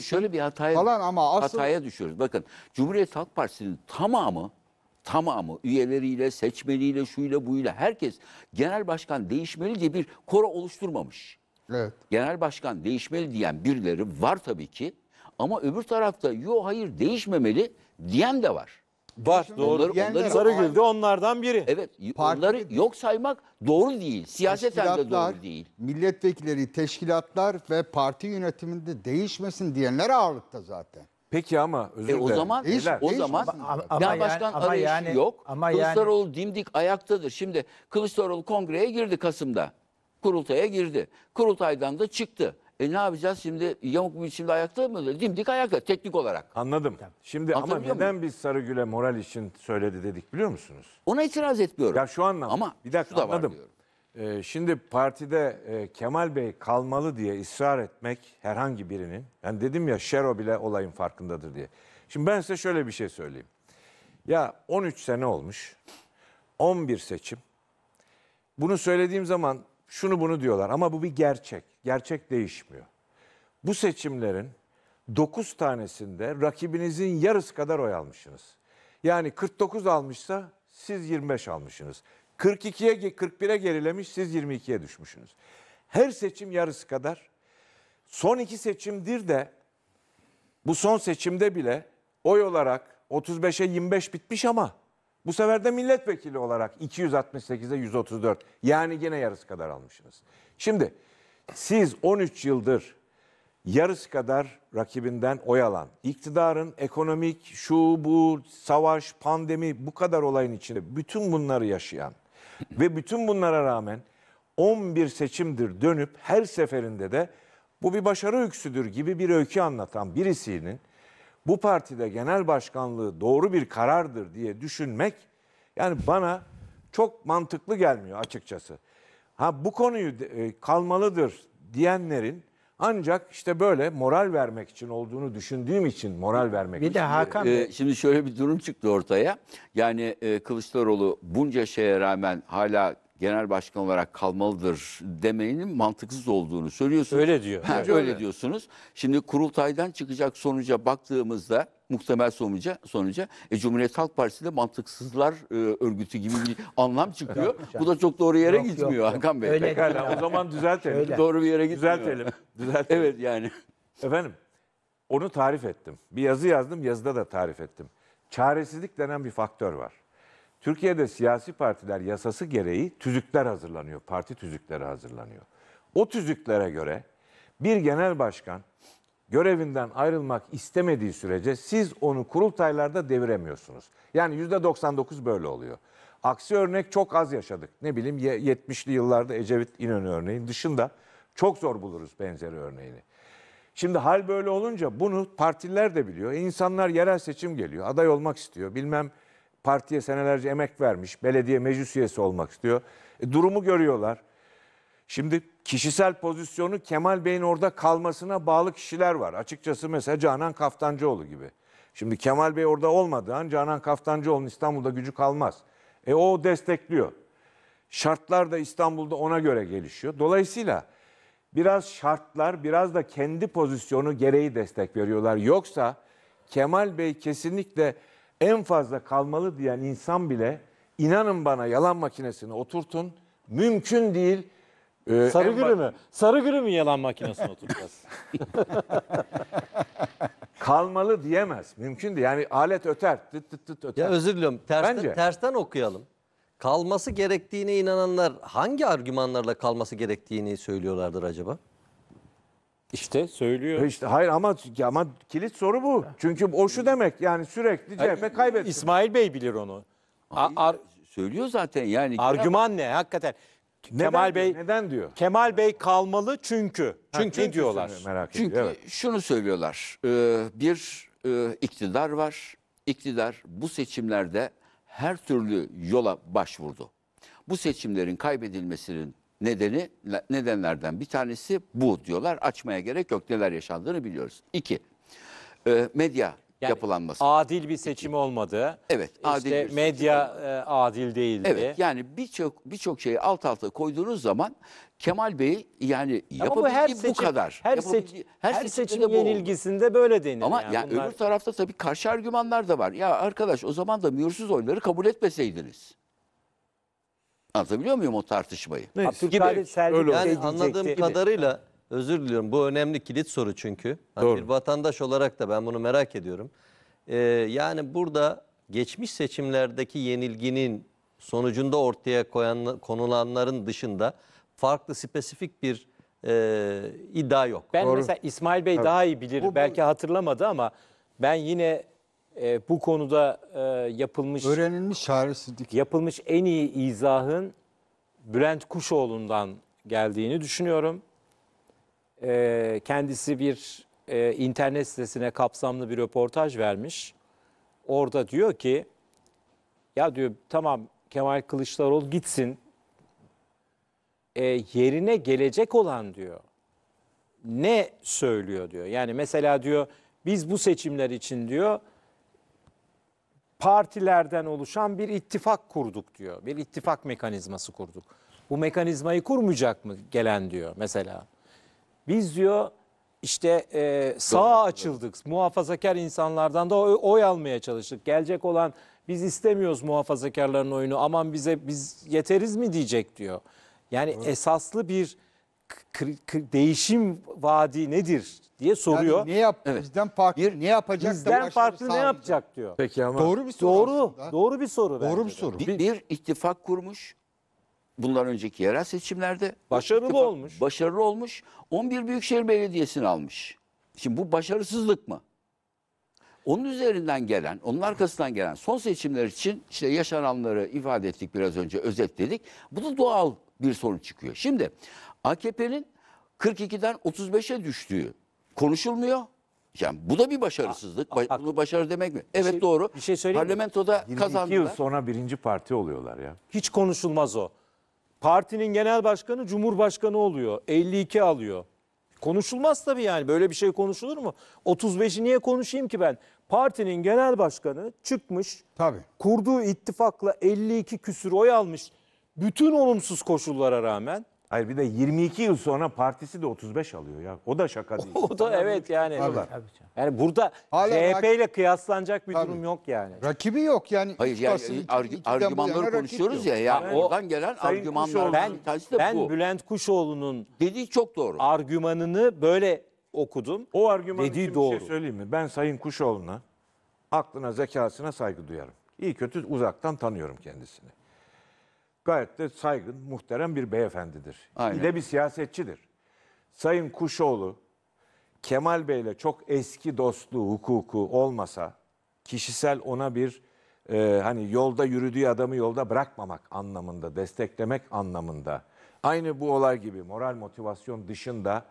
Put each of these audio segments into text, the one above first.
Şöyle bir hataya falan ama asıl... hataya düşüyoruz. Bakın Cumhuriyet Halk Partisi'nin tamamı tamamı üyeleriyle, seçmeniyle, şuyla, buyla herkes genel başkan değişmeli diye bir koro oluşturmamış. Evet. Genel başkan değişmeli diyen birileri var tabii ki ama öbür tarafta yo hayır değişmemeli diyen de var. Var Başında doğru. Onları, Yenler- onlardan biri. Evet y- Parti onları dedi. yok saymak doğru değil. Siyaseten de doğru değil. milletvekilleri, teşkilatlar ve parti yönetiminde değişmesin diyenler ağırlıkta zaten. Peki ama özür E dilerim. o zaman Beyler, o zaman değişmesin. Ama- ama daha yani- baştan ama yani- yok. ama yani- Kılıçdaroğlu dimdik ayaktadır. Şimdi Kılıçdaroğlu kongreye girdi Kasım'da. Kurultaya girdi. Kurultaydan da çıktı. E ne yapacağız şimdi? Yamuk mu şimdi ayakta mı? Dimdik ayakta teknik olarak. Anladım. Şimdi ama neden biz Sarıgül'e moral için söyledi dedik biliyor musunuz? Ona itiraz etmiyorum. Ya şu anlamda. Ama bir dakika da var anladım. Ee, şimdi partide e, Kemal Bey kalmalı diye ısrar etmek herhangi birinin. Yani dedim ya Şero bile olayın farkındadır diye. Şimdi ben size şöyle bir şey söyleyeyim. Ya 13 sene olmuş. 11 seçim. Bunu söylediğim zaman şunu bunu diyorlar ama bu bir gerçek gerçek değişmiyor. Bu seçimlerin 9 tanesinde rakibinizin yarısı kadar oy almışsınız. Yani 49 almışsa siz 25 almışsınız. 42'ye 41'e gerilemiş siz 22'ye düşmüşsünüz. Her seçim yarısı kadar. Son iki seçimdir de bu son seçimde bile oy olarak 35'e 25 bitmiş ama bu sefer de milletvekili olarak 268'e 134 yani yine yarısı kadar almışsınız. Şimdi siz 13 yıldır yarısı kadar rakibinden oyalan, iktidarın ekonomik, şu, bu, savaş, pandemi bu kadar olayın içinde bütün bunları yaşayan ve bütün bunlara rağmen 11 seçimdir dönüp her seferinde de bu bir başarı öyküsüdür gibi bir öykü anlatan birisinin bu partide genel başkanlığı doğru bir karardır diye düşünmek yani bana çok mantıklı gelmiyor açıkçası ha bu konuyu e, kalmalıdır diyenlerin ancak işte böyle moral vermek için olduğunu düşündüğüm için moral vermek Bir için. de Hakan Bey. E, şimdi şöyle bir durum çıktı ortaya. Yani e, Kılıçdaroğlu bunca şeye rağmen hala genel başkan olarak kalmalıdır demenin mantıksız olduğunu söylüyorsunuz. Öyle diyor. Ha, öyle, öyle diyorsunuz. Şimdi kurultaydan çıkacak sonuca baktığımızda muhtemel sonuca sonuca e, Cumhuriyet Halk Partisi'nde mantıksızlar e, örgütü gibi bir anlam çıkıyor. Bu da çok doğru yere yok, gitmiyor Hakan Bey. Öyle Pekala o zaman düzeltelim. Öyle. Doğru bir yere gitmiyor. Düzeltelim. düzeltelim. evet yani. Efendim onu tarif ettim. Bir yazı yazdım yazıda da tarif ettim. Çaresizlik denen bir faktör var. Türkiye'de siyasi partiler yasası gereği tüzükler hazırlanıyor. Parti tüzükleri hazırlanıyor. O tüzüklere göre bir genel başkan görevinden ayrılmak istemediği sürece siz onu kurultaylarda deviremiyorsunuz. Yani %99 böyle oluyor. Aksi örnek çok az yaşadık. Ne bileyim 70'li yıllarda Ecevit İnönü örneğin dışında çok zor buluruz benzeri örneğini. Şimdi hal böyle olunca bunu partiler de biliyor. E insanlar yerel seçim geliyor, aday olmak istiyor. Bilmem partiye senelerce emek vermiş, belediye meclis üyesi olmak istiyor. E, durumu görüyorlar. Şimdi kişisel pozisyonu Kemal Bey'in orada kalmasına bağlı kişiler var. Açıkçası mesela Canan Kaftancıoğlu gibi. Şimdi Kemal Bey orada olmadığı an Canan Kaftancıoğlu'nun İstanbul'da gücü kalmaz. E o destekliyor. Şartlar da İstanbul'da ona göre gelişiyor. Dolayısıyla biraz şartlar, biraz da kendi pozisyonu gereği destek veriyorlar. Yoksa Kemal Bey kesinlikle en fazla kalmalı diyen insan bile inanın bana yalan makinesini oturtun. Mümkün değil. Ee, Sarı gülü mü? Sarı gülü mü yalan makinesine oturacağız? Kalmalı diyemez. Mümkün değil. Yani alet öter. Tıt tıt tıt öter. Ya özür diliyorum. Tersten, Bence. tersten okuyalım. Kalması gerektiğine inananlar hangi argümanlarla kalması gerektiğini söylüyorlardır acaba? İşte söylüyor. E işte hayır ama ama kilit soru bu. Çünkü o şu demek yani sürekli CHP kaybetti. İsmail Bey bilir onu. A- ar- Söylüyor zaten yani. argüman ne hakikaten? neden, Kemal Bey neden diyor? Kemal Bey kalmalı çünkü. Ha, Çünkü ne diyorlar. Merak Çünkü ediyor. evet. şunu söylüyorlar. E, bir e, iktidar var. İktidar bu seçimlerde her türlü yola başvurdu. Bu seçimlerin kaybedilmesinin nedeni nedenlerden bir tanesi bu diyorlar. Açmaya gerek yok. Neler yaşandığını biliyoruz. İki, e, medya yani yapılanması. Adil bir seçim İki. olmadı. Evet. İşte adil bir medya olmadı. E, adil değildi. Evet. Yani birçok birçok şeyi alt alta koyduğunuz zaman Kemal Bey yani yapabildiği her bu kadar. Her, seç, her, her seçim yenilgisinde oldu. böyle denir. Ama yani, yani bunlar... öbür tarafta tabii karşı argümanlar da var. Ya arkadaş o zaman da mühürsüz oyları kabul etmeseydiniz. Anlatabiliyor muyum o tartışmayı? Abdülkadir Selvi Öyle şey yani şey anladığım kadarıyla özür diliyorum bu önemli kilit soru çünkü. Hani Doğru. bir vatandaş olarak da ben bunu merak ediyorum. Ee, yani burada geçmiş seçimlerdeki yenilginin sonucunda ortaya koyan, konulanların dışında farklı spesifik bir e, iddia yok. Ben Doğru. mesela İsmail Bey evet. daha iyi bilir. Bu, bu, Belki hatırlamadı ama ben yine e, bu konuda e, yapılmış öğrenilmiş çaresizlik. yapılmış en iyi izahın Bülent Kuşoğlu'ndan geldiğini düşünüyorum. E, kendisi bir e, internet sitesine kapsamlı bir röportaj vermiş. Orada diyor ki ya diyor tamam Kemal Kılıçdaroğlu gitsin. E, yerine gelecek olan diyor ne söylüyor diyor. Yani mesela diyor biz bu seçimler için diyor partilerden oluşan bir ittifak kurduk diyor. Bir ittifak mekanizması kurduk. Bu mekanizmayı kurmayacak mı gelen diyor mesela. Biz diyor işte e, sağa açıldık. Muhafazakar insanlardan da oy, oy almaya çalıştık. Gelecek olan biz istemiyoruz muhafazakarların oyunu. Aman bize biz yeteriz mi diyecek diyor. Yani esaslı bir değişim vaadi nedir diye soruyor. Yani ne yap evet. bizden farklı bir, ne yapacak bizden farklı ne yapacak diyor. Peki ama doğru bir soru. Doğru, aslında. doğru bir soru. Doğru bir soru. Bir, bir ittifak kurmuş. Bundan önceki yerel seçimlerde başarılı ittifak, olmuş. Başarılı olmuş. 11 büyükşehir belediyesini almış. Şimdi bu başarısızlık mı? Onun üzerinden gelen, onun arkasından gelen son seçimler için işte yaşananları ifade ettik biraz önce, özetledik. Bu da doğal bir sorun çıkıyor. Şimdi AKP'nin 42'den 35'e düştüğü konuşulmuyor. Yani bu da bir başarısızlık. Bak, bak, Bunu başarı demek mi? Evet şey, doğru. Bir şey söyleyeyim Parlamentoda mi? kazandılar. yıl sonra birinci parti oluyorlar ya. Hiç konuşulmaz o. Partinin genel başkanı cumhurbaşkanı oluyor. 52 alıyor. Konuşulmaz tabii yani. Böyle bir şey konuşulur mu? 35'i niye konuşayım ki ben? Partinin genel başkanı çıkmış. Tabii. Kurduğu ittifakla 52 küsür oy almış. Bütün olumsuz koşullara rağmen Hayır bir de 22 yıl sonra partisi de 35 alıyor ya. O da şaka değil. O da evet yani. Tabii. Yani burada Hala CHP ile kıyaslanacak bir Tabii. durum yok yani. Rakibi yok yani. Hayır yani Basın argümanları konuşuyoruz ya. ya Yani oradan gelen argümanlar ben, ben Bülent Kuşoğlu'nun Dediği çok doğru. argümanını böyle okudum. O argüman Dediği için bir şey doğru. şey söyleyeyim mi? Ben Sayın Kuşoğlu'na aklına zekasına saygı duyarım. İyi kötü uzaktan tanıyorum kendisini gayet de saygın, muhterem bir beyefendidir. Aynen. Bir de bir siyasetçidir. Sayın Kuşoğlu, Kemal Bey'le çok eski dostluğu, hukuku olmasa kişisel ona bir e, hani yolda yürüdüğü adamı yolda bırakmamak anlamında, desteklemek anlamında. Aynı bu olay gibi moral motivasyon dışında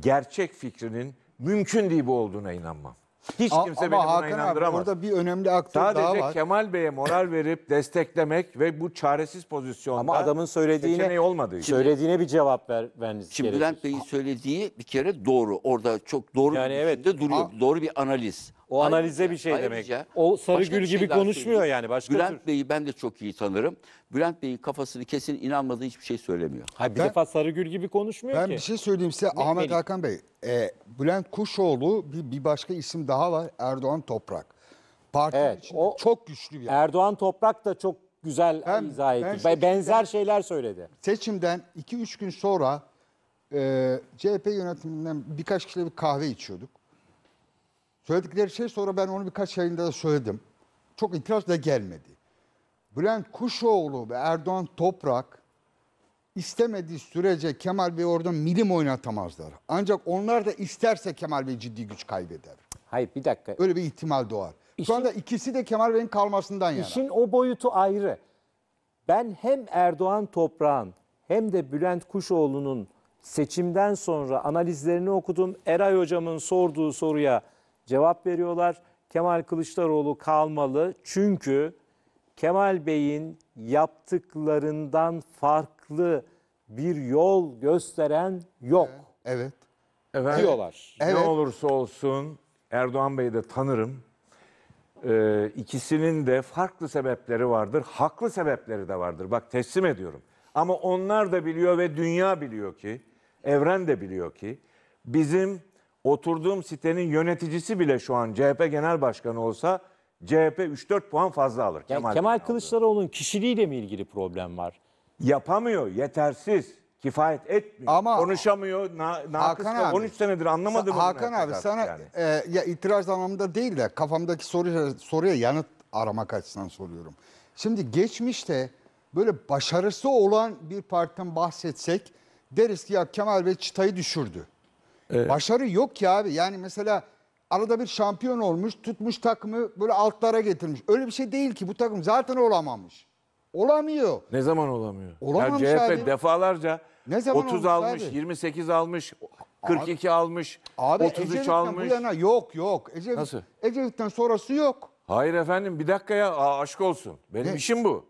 gerçek fikrinin mümkün değil bu olduğuna inanmam. Hiç A- kimse beni buna Hakan inandıramaz. Abi, orada bir önemli aktör Sadece daha var. Kemal Bey'e moral verip desteklemek ve bu çaresiz pozisyonda Ama adamın seçeneği söylediğine olmadığı söylediğine bir cevap ver vermeniz Şimdi gerekiyor. Bülent Bey'in söylediği bir kere doğru. Orada çok doğru Yani bir evet. düşünce duruyor. Doğru bir analiz. O Ayrıca- analize bir şey demek. O sarı gül gibi şey konuşmuyor söyleyeyim. yani başka Bülent tür. Bey'i ben de çok iyi tanırım. Bülent Bey'in kafasını kesin inanmadığı hiçbir şey söylemiyor. Hayır, bir Ben- defa gül gibi konuşmuyor Ben ki. bir şey söyleyeyim size Ahmet benim? Hakan Bey. E, Bülent Kuşoğlu bir, bir başka isim daha var Erdoğan Toprak. Parti Evet, için o- çok güçlü bir Erdoğan Toprak da çok güzel Ben- izah etti. Be- Benzer şeyler söyledi. seçimden 2-3 gün sonra e, CHP yönetiminden birkaç kişiyle bir kahve içiyorduk. Söyledikleri şey sonra ben onu birkaç yayında da söyledim. Çok itiraz da gelmedi. Bülent Kuşoğlu ve Erdoğan Toprak istemediği sürece Kemal Bey orada milim oynatamazlar. Ancak onlar da isterse Kemal Bey ciddi güç kaybeder. Hayır bir dakika. Öyle bir ihtimal doğar. İşin, Şu anda ikisi de Kemal Bey'in kalmasından yana. İşin o boyutu ayrı. Ben hem Erdoğan Toprak'ın hem de Bülent Kuşoğlu'nun seçimden sonra analizlerini okudum. Eray hocamın sorduğu soruya cevap veriyorlar. Kemal Kılıçdaroğlu kalmalı çünkü Kemal Bey'in yaptıklarından farklı bir yol gösteren yok. Evet. Efendim, Diyorlar. Ne olursa olsun Erdoğan Bey'i de tanırım. Ee, ikisinin de farklı sebepleri vardır. Haklı sebepleri de vardır. Bak teslim ediyorum. Ama onlar da biliyor ve dünya biliyor ki, evren de biliyor ki bizim oturduğum sitenin yöneticisi bile şu an CHP Genel Başkanı olsa CHP 3-4 puan fazla alır. Yani Kemal, Kemal Kılıçdaroğlu'nun kişiliğiyle mi ilgili problem var? Yapamıyor, yetersiz, kifayet etmiyor, Ama konuşamıyor, na, nakıs Hakan abi, 13 senedir anlamadım. bunu Hakan abi sana yani. e, ya itiraz anlamında değil de kafamdaki soru, soruya yanıt aramak açısından soruyorum. Şimdi geçmişte böyle başarısı olan bir partiden bahsetsek deriz ki ya Kemal Bey çıtayı düşürdü. Ee, Başarı yok ki abi. Yani mesela arada bir şampiyon olmuş, tutmuş takımı böyle altlara getirmiş. Öyle bir şey değil ki bu takım zaten olamamış. Olamıyor. ne zaman olamıyor? Olamamış ya CHP abi. defalarca Ne zaman 30 almış, abi? 28 almış, 42 almış, Abi 33 Ecevit'ten bu yana yok yok. Ecevit, Nasıl? Ecevit'ten sonrası yok. Hayır efendim bir dakika ya Aa, aşk olsun. Benim Ne? işim bu.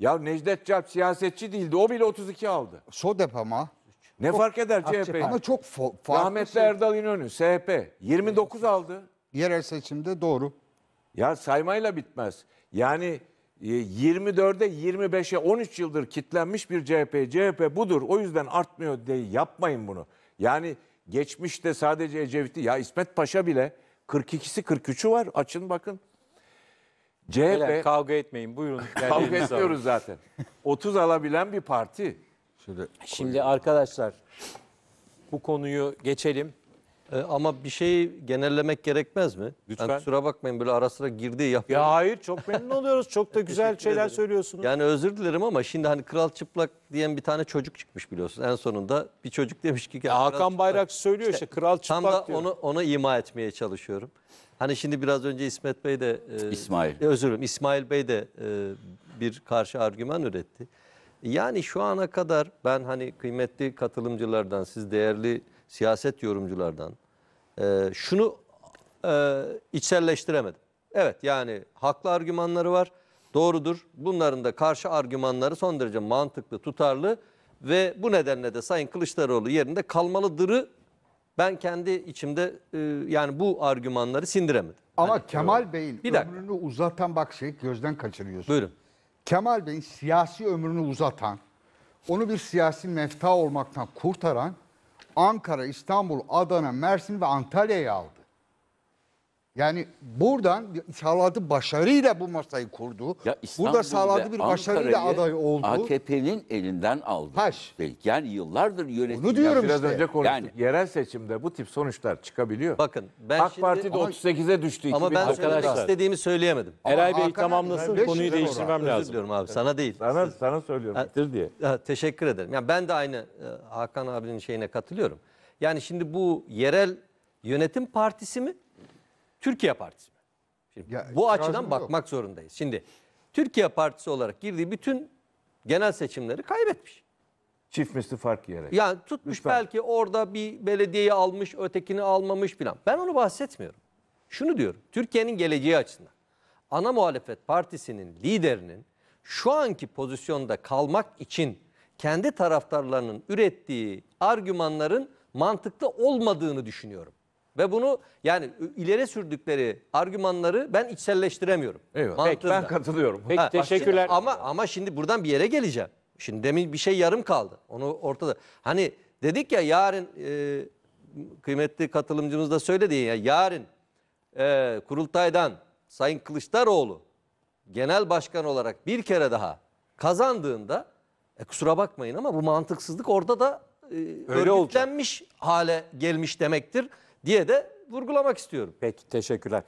Ya Necdet Cap siyasetçi değildi. O bile 32 aldı. Sodep ama. Ne çok fark eder CHP? Ama çok fa- farklı. Rahmetli şey. Erdal İnönü, SHP 29 aldı. Yerel seçimde doğru. Ya saymayla bitmez. Yani 24'e 25'e 13 yıldır kitlenmiş bir CHP. CHP budur. O yüzden artmıyor diye yapmayın bunu. Yani geçmişte sadece Ecevit'i ya İsmet Paşa bile 42'si 43'ü var. Açın bakın. CHP Beyler, kavga etmeyin. Buyurun. kavga etmiyoruz zaten. 30 alabilen bir parti. Şöyle Şimdi arkadaşlar bu konuyu geçelim. Ee, ama bir şeyi genellemek gerekmez mi? Lütfen. Yani kusura bakmayın böyle ara sıra girdiği yapıyorum. Ya hayır çok memnun oluyoruz. Çok da güzel şeyler ederim. söylüyorsunuz. Yani özür dilerim ama şimdi hani kral çıplak diyen bir tane çocuk çıkmış biliyorsun. En sonunda bir çocuk demiş ki. Ya Hakan Bayrak söylüyor işte, işte kral çıplak tam da diyor. Onu, ona ima etmeye çalışıyorum. Hani şimdi biraz önce İsmet Bey de. E, İsmail. E, özür dilerim İsmail Bey de e, bir karşı argüman üretti. Yani şu ana kadar ben hani kıymetli katılımcılardan, siz değerli siyaset yorumculardan e, şunu e, içselleştiremedim. Evet yani haklı argümanları var, doğrudur. Bunların da karşı argümanları son derece mantıklı, tutarlı ve bu nedenle de Sayın Kılıçdaroğlu yerinde kalmalıdırı ben kendi içimde e, yani bu argümanları sindiremedim. Ama hani, Kemal Bey'in ömrünü dakika. uzatan bak şey gözden kaçırıyorsun. Buyurun. Kemal Bey'in siyasi ömrünü uzatan, onu bir siyasi mefta olmaktan kurtaran Ankara, İstanbul, Adana, Mersin ve Antalya'yı aldı. Yani buradan sağladığı başarıyla bu masayı kurdu. Ya Burada sağladığı bir başarıyla aday oldu. AKP'nin elinden aldı. Haş. Yani yıllardır yönetiyor. Bunu diyorum biraz işte. önce konuştuk. Yani, Yerel seçimde bu tip sonuçlar çıkabiliyor. Bakın ben AK Parti de 38'e düştü. Ama ben söylemek istediğimi söyleyemedim. Ama Eray Bey tamamlasın konuyu değiştirmem lazım. Özür abi sana değil. Sana, Siz, sana söylüyorum. Ha, diye. Ha, teşekkür ederim. Yani ben de aynı e, Hakan abinin şeyine katılıyorum. Yani şimdi bu yerel yönetim partisi mi? Türkiye Partisi mi? Şimdi ya, bu açıdan yok. bakmak zorundayız. Şimdi Türkiye Partisi olarak girdiği bütün genel seçimleri kaybetmiş. Çift misli fark yiyerek. Yani tutmuş Lütfen. belki orada bir belediyeyi almış, ötekini almamış filan. Ben onu bahsetmiyorum. Şunu diyorum. Türkiye'nin geleceği açısından ana muhalefet partisinin liderinin şu anki pozisyonda kalmak için kendi taraftarlarının ürettiği argümanların mantıklı olmadığını düşünüyorum. Ve bunu yani ileri sürdükleri argümanları ben içselleştiremiyorum. Evet Peki, ben katılıyorum. Peki Ha, teşekkürler. Ama ama şimdi buradan bir yere geleceğim. Şimdi demin bir şey yarım kaldı. Onu ortada. Hani dedik ya yarın e, kıymetli katılımcımız da söyledi ya yarın e, kurultaydan Sayın Kılıçdaroğlu genel başkan olarak bir kere daha kazandığında e, kusura bakmayın ama bu mantıksızlık orada da e, Öyle olacak. hale gelmiş demektir diye de vurgulamak istiyorum. Peki teşekkürler.